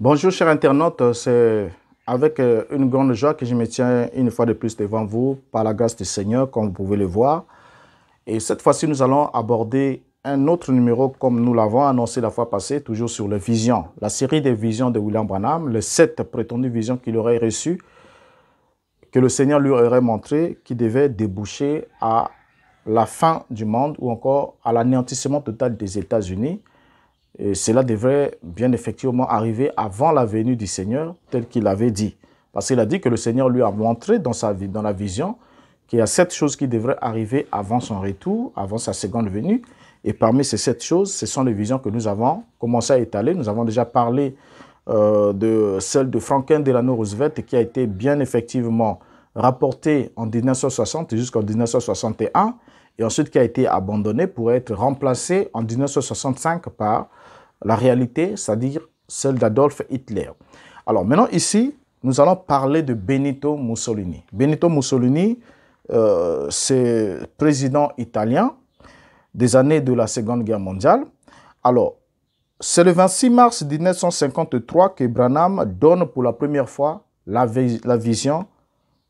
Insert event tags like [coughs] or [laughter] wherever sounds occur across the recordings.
Bonjour chers internautes, euh, c'est avec euh, une grande joie que je me tiens une fois de plus devant vous par la grâce du Seigneur, comme vous pouvez le voir. Et cette fois-ci, nous allons aborder un autre numéro comme nous l'avons annoncé la fois passée, toujours sur les visions. La série des visions de William Branham, les sept prétendues visions qu'il aurait reçues, que le Seigneur lui aurait montrées, qui devaient déboucher à la fin du monde ou encore à l'anéantissement total des États-Unis. Et cela devrait bien effectivement arriver avant la venue du Seigneur, tel qu'il avait dit. Parce qu'il a dit que le Seigneur lui a montré dans, sa, vie, dans la vision qu'il y a sept choses qui devraient arriver avant son retour, avant sa seconde venue. Et parmi ces sept choses, ce sont les visions que nous avons commencé à étaler. Nous avons déjà parlé euh, de celle de Franklin Delano Roosevelt qui a été bien effectivement rapportée en 1960 jusqu'en 1961 et ensuite qui a été abandonné pour être remplacé en 1965 par la réalité, c'est-à-dire celle d'Adolf Hitler. Alors maintenant ici, nous allons parler de Benito Mussolini. Benito Mussolini, euh, c'est président italien des années de la Seconde Guerre mondiale. Alors, c'est le 26 mars 1953 que Branham donne pour la première fois la, vision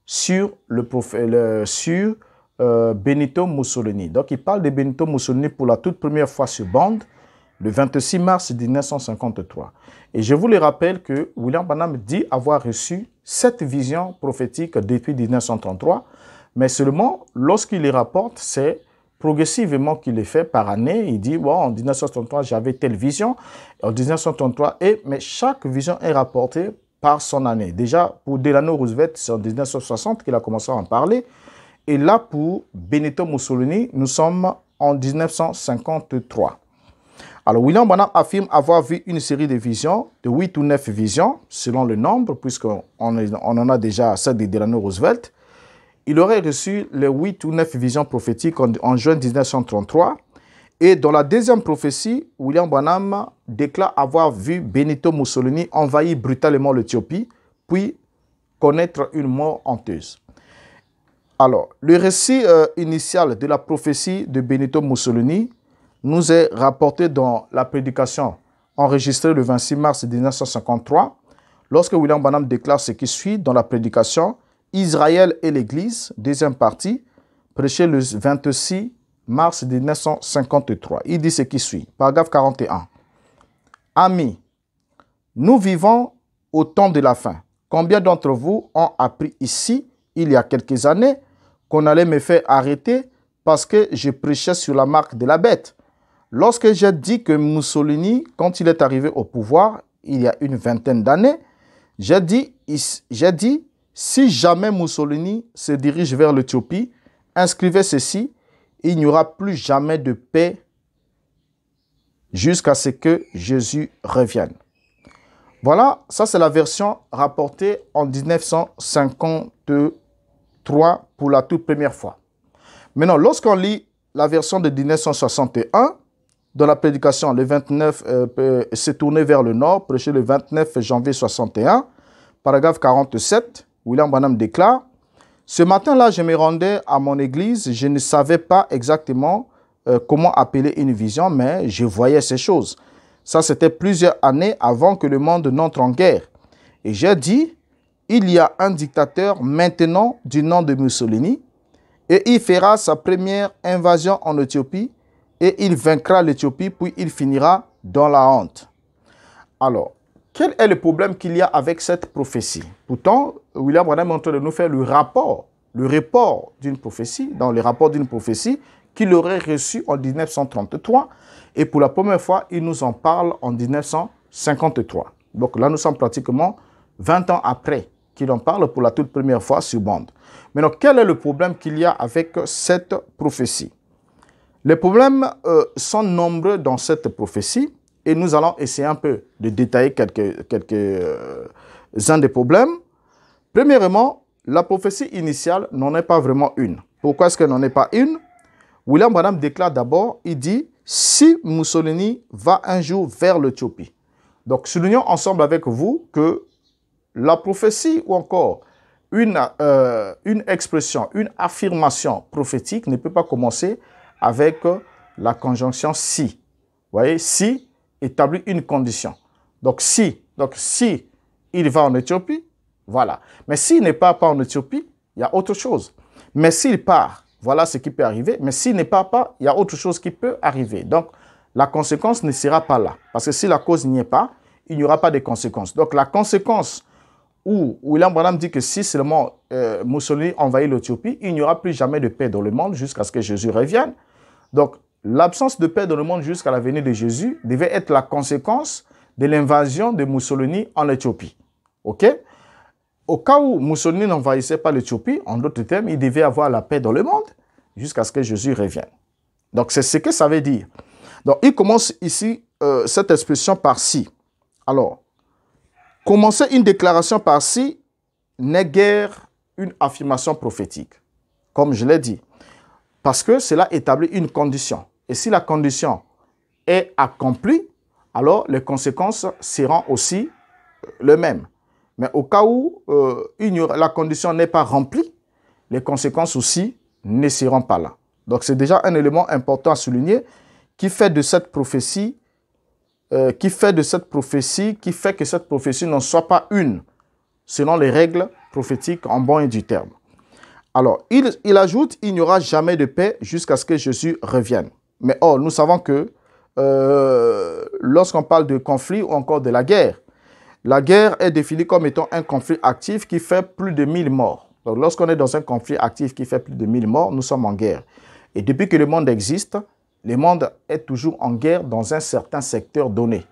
sur, le, le sur euh, Benito Mussolini. Donc il parle de Benito Mussolini pour la toute première fois sur bande, le 26 mars 1953. Et je vous le rappelle que William Banham dit avoir reçu cette vision prophétique depuis 1933, mais seulement lorsqu'il les rapporte, c'est progressivement qu'il les fait par année. Il dit, bon, en 1933, j'avais telle vision, en 1933, et, mais chaque vision est rapportée par son année. Déjà, pour Delano Roosevelt, c'est en 1960 qu'il a commencé à en parler. Et là, pour Benito Mussolini, nous sommes en 1953. Alors, William Bonham affirme avoir vu une série de visions, de 8 ou neuf visions, selon le nombre, puisqu'on on en a déjà celle de Delano Roosevelt. Il aurait reçu les 8 ou neuf visions prophétiques en, juin 1933. Et dans la deuxième prophétie, William Bonham déclare avoir vu Benito Mussolini envahir brutalement l'Éthiopie, puis connaître une mort honteuse. Alors, le récit euh, initial de la prophétie de Benito Mussolini nous est rapporté dans la prédication enregistrée le 26 mars 1953, lorsque William Banham déclare ce qui suit dans la prédication Israël et l'Église, deuxième partie, prêchée le 26 mars 1953. Il dit ce qui suit, paragraphe 41. Amis, nous vivons au temps de la fin. Combien d'entre vous ont appris ici il y a quelques années qu'on allait me faire arrêter parce que je prêchais sur la marque de la bête. Lorsque j'ai dit que Mussolini, quand il est arrivé au pouvoir, il y a une vingtaine d'années, j'ai dit, j'ai dit, si jamais Mussolini se dirige vers l'Éthiopie, inscrivez ceci, il n'y aura plus jamais de paix jusqu'à ce que Jésus revienne. Voilà, ça c'est la version rapportée en 1952. 3 pour la toute première fois. Maintenant, lorsqu'on lit la version de 1961, dans la prédication, le 29 s'est tourné vers le nord, prêché le 29 janvier 61, paragraphe 47, William Branham déclare Ce matin-là, je me rendais à mon église, je ne savais pas exactement euh, comment appeler une vision, mais je voyais ces choses. Ça, c'était plusieurs années avant que le monde n'entre en guerre. Et j'ai dit il y a un dictateur maintenant du nom de Mussolini, et il fera sa première invasion en Éthiopie, et il vaincra l'Éthiopie, puis il finira dans la honte. Alors, quel est le problème qu'il y a avec cette prophétie Pourtant, William Branham est en train de nous faire le rapport, le report d'une prophétie, dans le rapport d'une prophétie qu'il aurait reçu en 1933, et pour la première fois, il nous en parle en 1953. Donc là, nous sommes pratiquement 20 ans après qu'il en parle pour la toute première fois sur bande. Maintenant, quel est le problème qu'il y a avec cette prophétie Les problèmes euh, sont nombreux dans cette prophétie et nous allons essayer un peu de détailler quelques-uns quelques, euh, des problèmes. Premièrement, la prophétie initiale n'en est pas vraiment une. Pourquoi est-ce qu'elle n'en est pas une William Branham déclare d'abord, il dit, si Mussolini va un jour vers l'Ethiopie. » Donc, soulignons ensemble avec vous que la prophétie ou encore une, euh, une expression, une affirmation prophétique ne peut pas commencer avec la conjonction si. Vous voyez, si établit une condition. Donc si, donc si il va en Éthiopie, voilà. Mais s'il n'est part pas en Éthiopie, il y a autre chose. Mais s'il part, voilà ce qui peut arriver. Mais s'il n'est part pas, il y a autre chose qui peut arriver. Donc, la conséquence ne sera pas là. Parce que si la cause n'y est pas, il n'y aura pas de conséquence. Donc, la conséquence où William Branham dit que si seulement Moussolini euh, Mussolini envahit l'Éthiopie, il n'y aura plus jamais de paix dans le monde jusqu'à ce que Jésus revienne. Donc, l'absence de paix dans le monde jusqu'à la venue de Jésus devait être la conséquence de l'invasion de Mussolini en Éthiopie. OK Au cas où Mussolini n'envahissait pas l'Éthiopie, en d'autres termes, il devait avoir la paix dans le monde jusqu'à ce que Jésus revienne. Donc, c'est ce que ça veut dire. Donc, il commence ici euh, cette expression par si. Alors, Commencer une déclaration par si n'est guère une affirmation prophétique, comme je l'ai dit, parce que cela établit une condition. Et si la condition est accomplie, alors les conséquences seront aussi euh, les mêmes. Mais au cas où euh, la condition n'est pas remplie, les conséquences aussi ne seront pas là. Donc c'est déjà un élément important à souligner qui fait de cette prophétie euh, qui fait de cette prophétie, qui fait que cette prophétie n'en soit pas une, selon les règles prophétiques en bon et du terme. Alors, il, ajoute, il n'y aura jamais de paix jusqu'à ce que Jésus revienne. Mais oh, nous savons que euh, lorsqu'on parle de conflit ou encore de la guerre, la guerre est définie comme étant un conflit actif qui fait plus de 1000 morts. Donc lorsqu'on est dans un conflit actif qui fait plus de 1000 morts, nous sommes en guerre. Et depuis que le monde existe, le monde est toujours en guerre dans un certain secteur donné.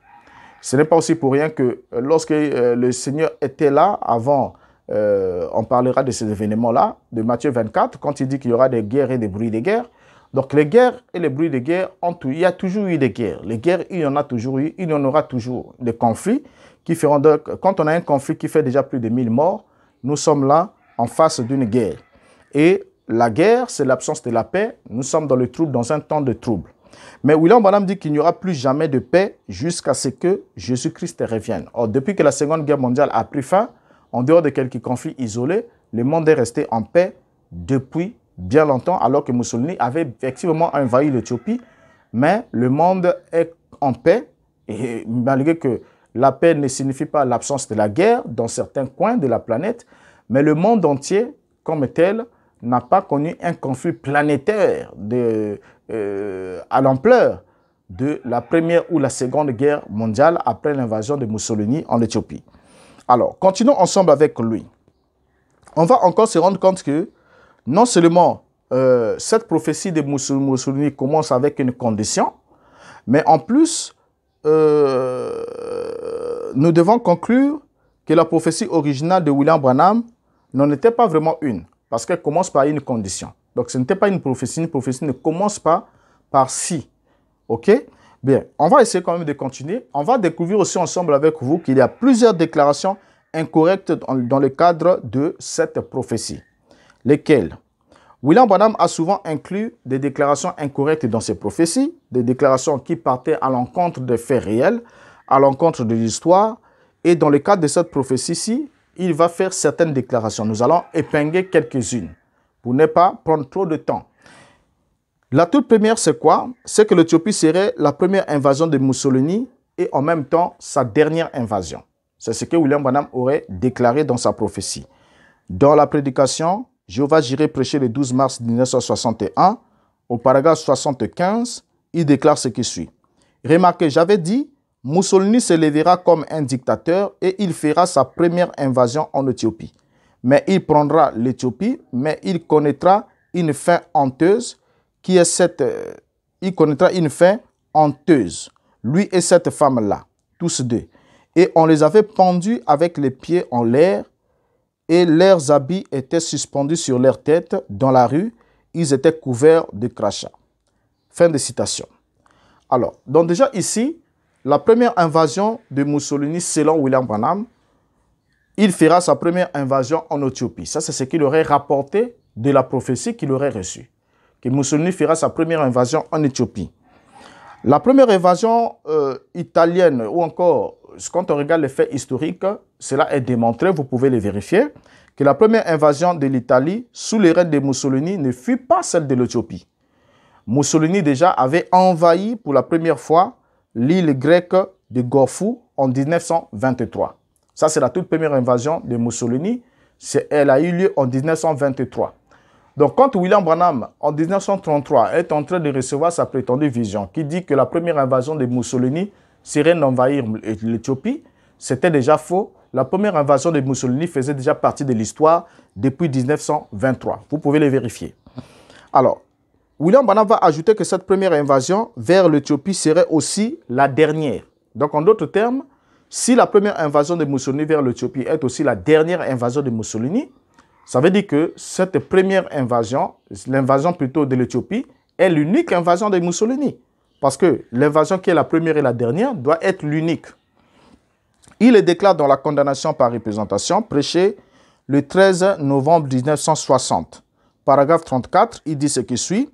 Ce n'est pas aussi pour rien que euh, lorsque euh, le Seigneur était là, avant, euh, on parlera de ces événements-là, de Matthieu 24, quand il dit qu'il y aura des guerres et des bruits de guerre. Donc les guerres et les bruits de guerre, il y a toujours eu des guerres. Les guerres, il y en a toujours eu, il y en aura toujours. Des conflits qui feront... quand on a un conflit qui fait déjà plus de 1000 morts, nous sommes là en face d'une guerre. Et la guerre, c'est l'absence de la paix. Nous sommes dans le trouble, dans un temps de trouble. Mais William Branham dit qu'il n'y aura plus jamais de paix jusqu'à ce que Jésus-Christ revienne. Or, depuis que la Seconde Guerre mondiale a pris fin, en dehors de quelques conflits isolés, le monde est resté en paix depuis bien longtemps, alors que Mussolini avait effectivement envahi l'Éthiopie. Mais le monde est en paix, et malgré que la paix ne signifie pas l'absence de la guerre dans certains coins de la planète, mais le monde entier, comme tel, n'a pas connu un conflit planétaire euh, à l'ampleur de la première ou la seconde guerre mondiale après l'invasion de Mussolini en Éthiopie. Alors, continuons ensemble avec lui. On va encore se rendre compte que non seulement euh, cette prophétie de Mussolini commence avec une condition, mais en plus, euh, nous devons conclure que la prophétie originale de William Branham n'en était pas vraiment une. Parce qu'elle commence par une condition. Donc, ce n'était pas une prophétie. Une prophétie ne commence pas par si. OK Bien, on va essayer quand même de continuer. On va découvrir aussi ensemble avec vous qu'il y a plusieurs déclarations incorrectes dans, le cadre de cette prophétie. Lesquelles William Bonham a souvent inclus des déclarations incorrectes dans ses prophéties, des déclarations qui partaient à l'encontre des faits réels, à l'encontre de l'histoire. Et dans le cadre de cette prophétie-ci, il va faire certaines déclarations. Nous allons épingler quelques-unes pour ne pas prendre trop de temps. La toute première, c'est quoi C'est que l'Éthiopie serait la première invasion de Mussolini et en même temps sa dernière invasion. C'est ce que William Branham aurait déclaré dans sa prophétie. Dans la prédication, Jéhovah Jireh prêché le 12 mars 1961, au paragraphe 75, il déclare ce qui suit. Remarquez, j'avais dit, Mussolini se lèvera comme un dictateur et il fera sa première invasion en Éthiopie. Mais il prendra l'Éthiopie, mais il connaîtra une fin honteuse qui est cette... Euh, il connaîtra une fin honteuse, lui et cette femme-là, tous deux. Et on les avait pendus avec les pieds en l'air et leurs habits étaient suspendus sur leurs têtes dans la rue. Ils étaient couverts de crachats. Fin de citation. Alors, donc déjà ici, la première invasion de Mussolini, selon William Branham, il fera sa première invasion en Éthiopie. Ça, c'est ce qu'il aurait rapporté de la prophétie qu'il aurait reçue. Que Mussolini fera sa première invasion en Éthiopie. La première invasion euh, italienne, ou encore, quand on regarde les faits historiques, cela est démontré, vous pouvez le vérifier, que la première invasion de l'Italie sous les règles de Mussolini ne fut pas celle de l'Éthiopie. Mussolini déjà avait envahi pour la première fois l'île grecque de Gofu en 1923. Ça, c'est la toute première invasion de Mussolini. Elle a eu lieu en 1923. Donc, quand William Branham, en 1933, est en train de recevoir sa prétendue vision, qui dit que la première invasion de Mussolini serait d'envahir l'Éthiopie, c'était déjà faux. La première invasion de Mussolini faisait déjà partie de l'histoire depuis 1923. Vous pouvez les vérifier. Alors, William Branham va ajouter que cette première invasion vers l'Éthiopie serait aussi la dernière. Donc, en d'autres termes, si la première invasion de Mussolini vers l'Éthiopie est aussi la dernière invasion de Mussolini, ça veut dire que cette première invasion, l'invasion plutôt de l'Éthiopie, est l'unique invasion de Mussolini. Parce que l'invasion qui est la première et la dernière doit être l'unique. Il le déclare dans la condamnation par représentation, prêchée le 13 novembre 1960. Paragraphe 34, il dit ce qui suit.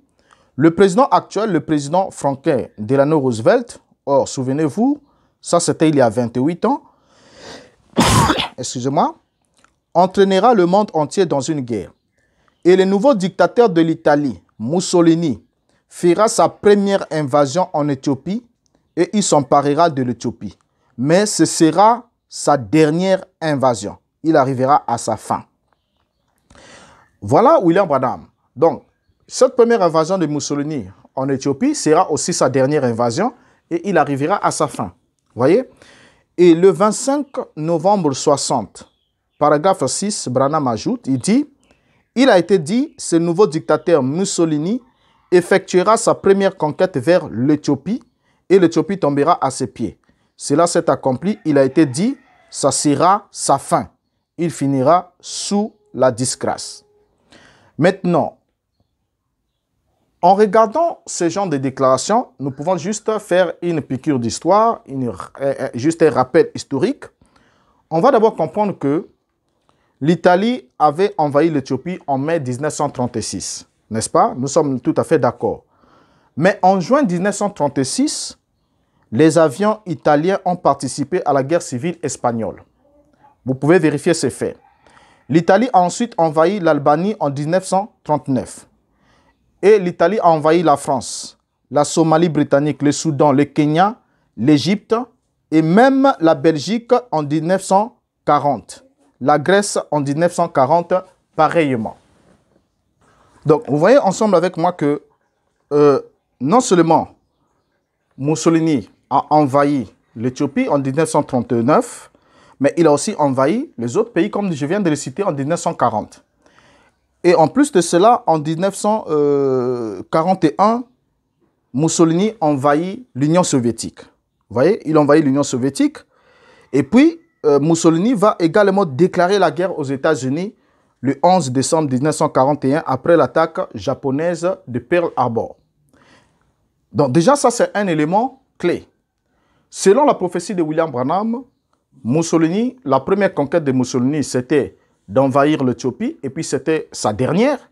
Le président actuel, le président Franklin Delano Roosevelt, or, souvenez-vous, ça c'était il y a 28 ans, [coughs] excusez-moi, entraînera le monde entier dans une guerre. Et le nouveau dictateur de l'Italie, Mussolini, fera sa première invasion en Éthiopie et il s'emparera de l'Éthiopie. Mais ce sera sa dernière invasion. Il arrivera à sa fin. Voilà William Bradham. Donc, cette première invasion de Mussolini en Éthiopie sera aussi sa dernière invasion et il arrivera à sa fin. Voyez Et le 25 novembre 60, paragraphe 6, Branham ajoute, il dit Il a été dit, ce nouveau dictateur Mussolini effectuera sa première conquête vers l'Éthiopie et l'Éthiopie tombera à ses pieds. Cela s'est accompli, il a été dit, ça sera sa fin. Il finira sous la disgrâce. Maintenant, en regardant ce genre de déclarations, nous pouvons juste faire une piqûre d'histoire, euh, euh, juste un rappel historique. On va d'abord comprendre que l'Italie avait envahi l'Éthiopie en mai 1936, n'est-ce pas Nous sommes tout à fait d'accord. Mais en juin 1936, les avions italiens ont participé à la guerre civile espagnole. Vous pouvez vérifier ces faits. L'Italie a ensuite envahi l'Albanie en 1939. Et l'Italie a envahi la France, la Somalie britannique, le Soudan, le Kenya, l'Égypte et même la Belgique en 1940. La Grèce en 1940, pareillement. Donc, vous voyez ensemble avec moi que euh, non seulement Mussolini a envahi l'Éthiopie en 1939, mais il a aussi envahi les autres pays comme je viens de le citer en 1940. Et en plus de cela, en 1941, euh, Mussolini envahit l'Union soviétique. Vous voyez, il envahit l'Union soviétique. Et puis, euh, Mussolini va également déclarer la guerre aux États-Unis le 11 décembre 1941 après l'attaque japonaise de Pearl Harbor. Donc déjà, ça c'est un élément clé. Selon la prophétie de William Branham, Mussolini, la première conquête de Mussolini, c'était d'envahir l'Éthiopie, et puis c'était sa dernière,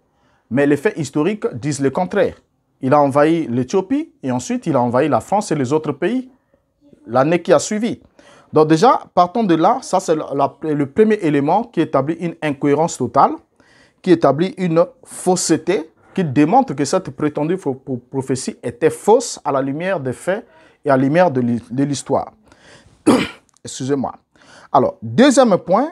mais les faits historiques disent le contraire. Il a envahi l'Éthiopie et ensuite il a envahi la France et les autres pays l'année qui a suivi. Donc déjà, partons de là, ça c'est le premier élément qui établit une incohérence totale, qui établit une fausseté, qui démontre que cette prétendue prophétie était fausse à la lumière des faits et à la lumière de l'histoire. [coughs] Excusez-moi. Alors, deuxième point,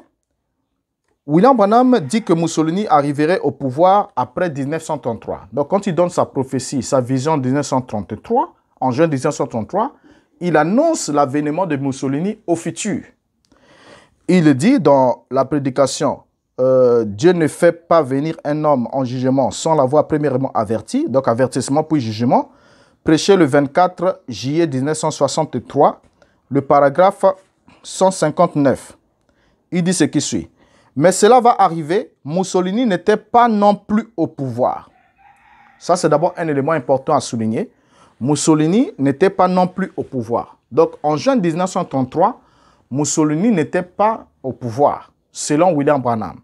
William Branham dit que Mussolini arriverait au pouvoir après 1933. Donc quand il donne sa prophétie, sa vision de 1933, en juin 1933, il annonce l'avènement de Mussolini au futur. Il dit dans la prédication, euh, Dieu ne fait pas venir un homme en jugement sans l'avoir premièrement averti, donc avertissement puis jugement, prêché le 24 juillet 1963, le paragraphe 159. Il dit ce qui suit. Mais cela va arriver, Mussolini n'était pas non plus au pouvoir. Ça, c'est d'abord un élément important à souligner. Mussolini n'était pas non plus au pouvoir. Donc, en juin 1933, Mussolini n'était pas au pouvoir, selon William Branham.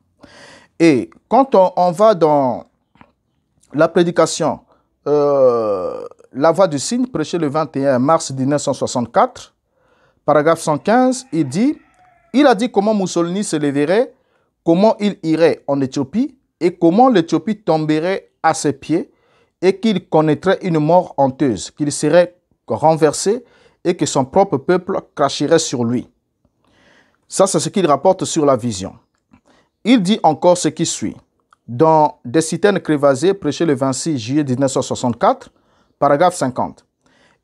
Et quand on, va dans la prédication euh, La Voix du Signe, prêchée le 21 mars 1964, paragraphe 115, il dit, il a dit comment Mussolini se leverait comment il irait en Éthiopie et comment l'Éthiopie tomberait à ses pieds et qu'il connaîtrait une mort honteuse, qu'il serait renversé et que son propre peuple cracherait sur lui. Ça, c'est ce qu'il rapporte sur la vision. Il dit encore ce qui suit. Dans Des citaines crévasées, prêché le 26 juillet 1964, paragraphe 50.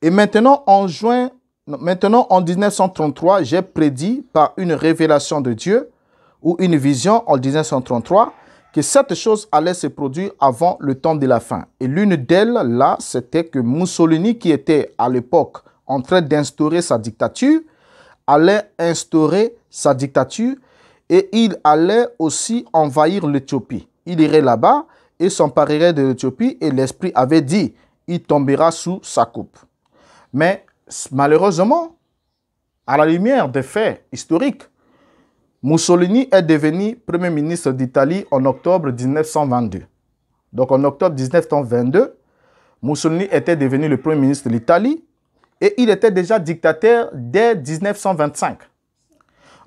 Et maintenant, en juin, maintenant, en 1933, j'ai prédit par une révélation de Dieu ou une vision en 1933 que cette chose allait se produire avant le temps de la fin. Et l'une d'elles, là, c'était que Mussolini, qui était à l'époque en train d'instaurer sa dictature, allait instaurer sa dictature et il allait aussi envahir l'Éthiopie. Il irait là-bas et s'emparerait de l'Éthiopie et l'Esprit avait dit, il tombera sous sa coupe. Mais malheureusement, à la lumière des faits historiques, Mussolini est devenu Premier ministre d'Italie en octobre 1922. Donc en octobre 1922, Mussolini était devenu le Premier ministre de l'Italie et il était déjà dictateur dès 1925.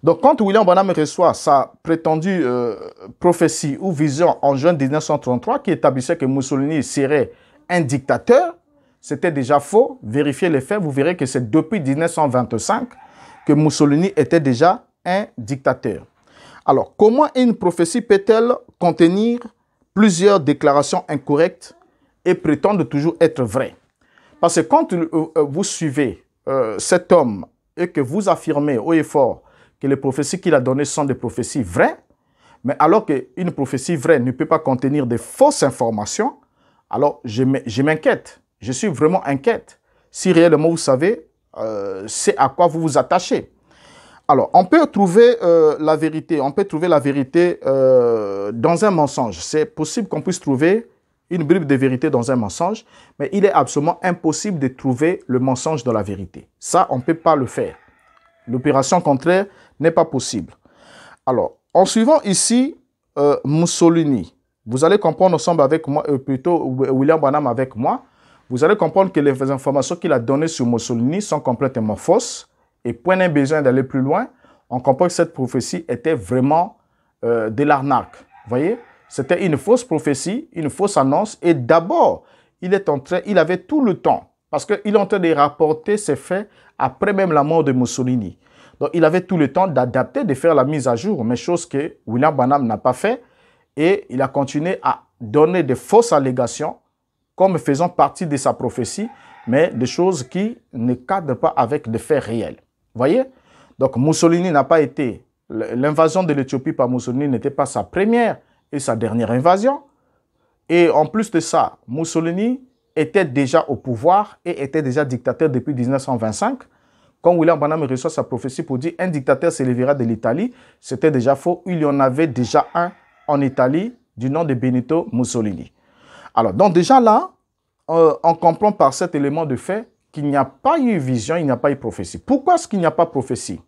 Donc quand William Bonham reçoit sa prétendue euh, prophétie ou vision en juin 1933 qui établissait que Mussolini serait un dictateur, c'était déjà faux. Vérifiez les faits, vous verrez que c'est depuis 1925 que Mussolini était déjà un dictateur. Alors, comment une prophétie peut-elle contenir plusieurs déclarations incorrectes et prétendre toujours être vraie Parce que quand euh, euh, vous suivez euh, cet homme et que vous affirmez haut et fort que les prophéties qu'il a données sont des prophéties vraies, mais alors qu'une prophétie vraie ne peut pas contenir de fausses informations, alors je m'inquiète. Je suis vraiment inquiète. Si réellement vous savez c'est à quoi vous vous attachez. Alors, on peut trouver euh, la vérité, on peut trouver la vérité euh, dans un mensonge. C'est possible qu'on puisse trouver une Bible de vérité dans un mensonge, mais il est absolument impossible de trouver le mensonge dans la vérité. Ça, on ne peut pas le faire. L'opération contraire n'est pas possible. Alors, en suivant ici euh, Mussolini, vous allez comprendre ensemble avec moi, plutôt William Branham avec moi, vous allez comprendre que les informations qu'il a données sur Mussolini sont complètement fausses et point d'un besoin d'aller plus loin, on comprend que cette prophétie était vraiment euh, de l'arnaque. voyez C'était une fausse prophétie, une fausse annonce. Et d'abord, il, est en train, il avait tout le temps, parce qu'il est en train de rapporter ces faits après même la mort de Mussolini. Donc, il avait tout le temps d'adapter, de faire la mise à jour, mais chose que William Banham n'a pas fait. Et il a continué à donner de fausses allégations comme faisant partie de sa prophétie, mais des choses qui ne cadrent pas avec des faits réels voyez Donc Mussolini n'a pas été... L'invasion de l'Éthiopie par Mussolini n'était pas sa première et sa dernière invasion. Et en plus de ça, Mussolini était déjà au pouvoir et était déjà dictateur depuis 1925. Quand William Branham reçoit sa prophétie pour dire un dictateur s'élèvera de l'Italie, c'était déjà faux. Il y en avait déjà un en Italie du nom de Benito Mussolini. Alors, donc déjà là, en euh, on comprend par cet élément de fait qu'il n'y a pas eu vision, il n'y a pas eu prophétie. Pourquoi est-ce qu'il n'y a pas prophétie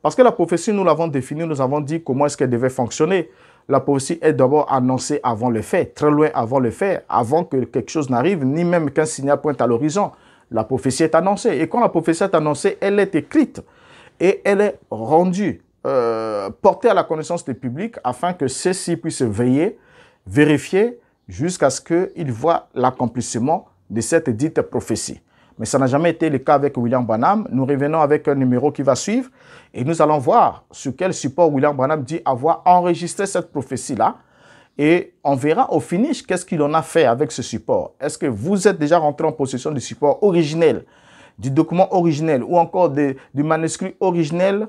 Parce que la prophétie, nous l'avons définie, nous avons dit comment est-ce qu'elle devait fonctionner. La prophétie est d'abord annoncée avant le fait, très loin avant le fait, avant que quelque chose n'arrive, ni même qu'un signal pointe à l'horizon. La prophétie est annoncée. Et quand la prophétie est annoncée, elle est écrite et elle est rendue, euh, portée à la connaissance du public afin que ceux-ci puissent veiller, vérifier jusqu'à ce qu'ils voient l'accomplissement de cette dite prophétie. Mais ça n'a jamais été le cas avec William Branham. Nous revenons avec un numéro qui va suivre et nous allons voir sur quel support William Branham dit avoir enregistré cette prophétie-là. Et on verra au finish qu'est-ce qu'il en a fait avec ce support. Est-ce que vous êtes déjà rentré en possession du support originel, du document originel ou encore du manuscrit originel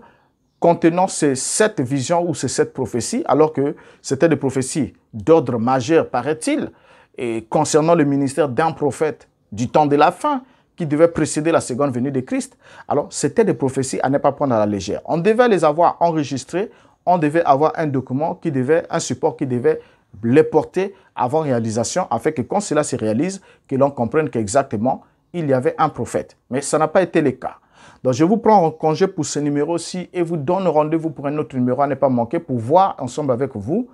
contenant ces sept visions ou ces sept prophéties, alors que c'était des prophéties d'ordre majeur, paraît-il, et concernant le ministère d'un prophète du temps de la fin, qui devait précéder la seconde venue de Christ. Alors, c'était des prophéties à ne pas prendre à la légère. On devait les avoir enregistrées, on devait avoir un document qui devait, un support qui devait les porter avant réalisation, afin que quand cela se réalise, que l'on comprenne qu'exactement, il y avait un prophète. Mais ça n'a pas été le cas. Donc, je vous prends en congé pour ce numéro-ci et vous donne rendez-vous pour un autre numéro à ne pas manquer pour voir ensemble avec vous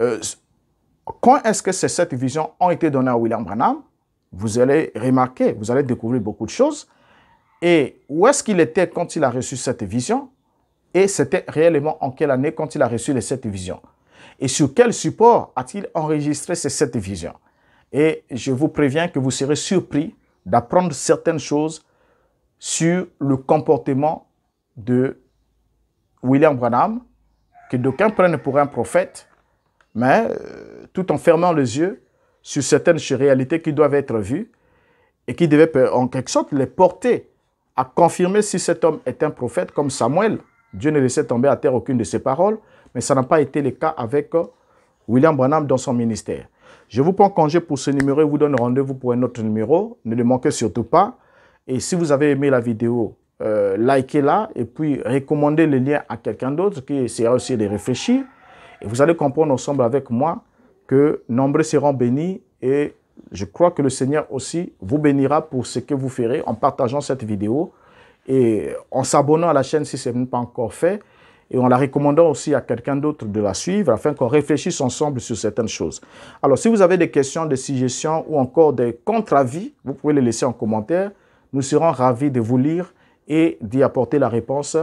euh, quand est-ce que ces sept visions ont été données à William Branham vous allez remarquer, vous allez découvrir beaucoup de choses. Et où est-ce qu'il était quand il a reçu cette vision Et c'était réellement en quelle année quand il a reçu les vision visions Et sur quel support a-t-il enregistré ces sept visions Et je vous préviens que vous serez surpris d'apprendre certaines choses sur le comportement de William Branham, que d'aucuns prennent pour un prophète, mais euh, tout en fermant les yeux, sur certaines réalités qui doivent être vues et qui devaient euh, en quelque sorte les porter à confirmer si cet homme est un prophète comme Samuel. Dieu ne laissait tomber à terre aucune de ses paroles, mais ça n'a pas été le cas avec euh, William Branham dans son ministère. Je vous prends congé pour ce numéro et vous donne rendez-vous pour un autre numéro. Ne le manquez surtout pas. Et si vous avez aimé la vidéo, euh, likez-la et puis recommandez le lien à quelqu'un d'autre qui essaiera aussi de réfléchir. Et vous allez comprendre ensemble avec moi que nombreux seront bénis et je crois que le Seigneur aussi vous bénira pour ce que vous ferez en partageant cette vidéo et en s'abonnant à la chaîne si ce n'est pas encore fait et en la recommandant aussi à quelqu'un d'autre de la suivre afin qu'on réfléchisse ensemble sur certaines choses. Alors, si vous avez des questions, des suggestions ou encore des contre-avis, vous pouvez les laisser en commentaire. Nous serons ravis de vous lire et d'y apporter la réponse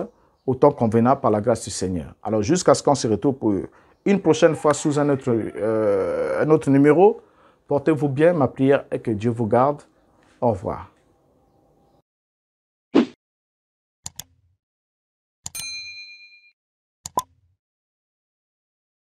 autant convenable par la grâce du Seigneur. Alors, jusqu'à ce qu'on se retrouve pour une prochaine fois sous euh, un autre, numéro. Portez-vous bien. Ma prière est que Dieu vous garde. Au revoir.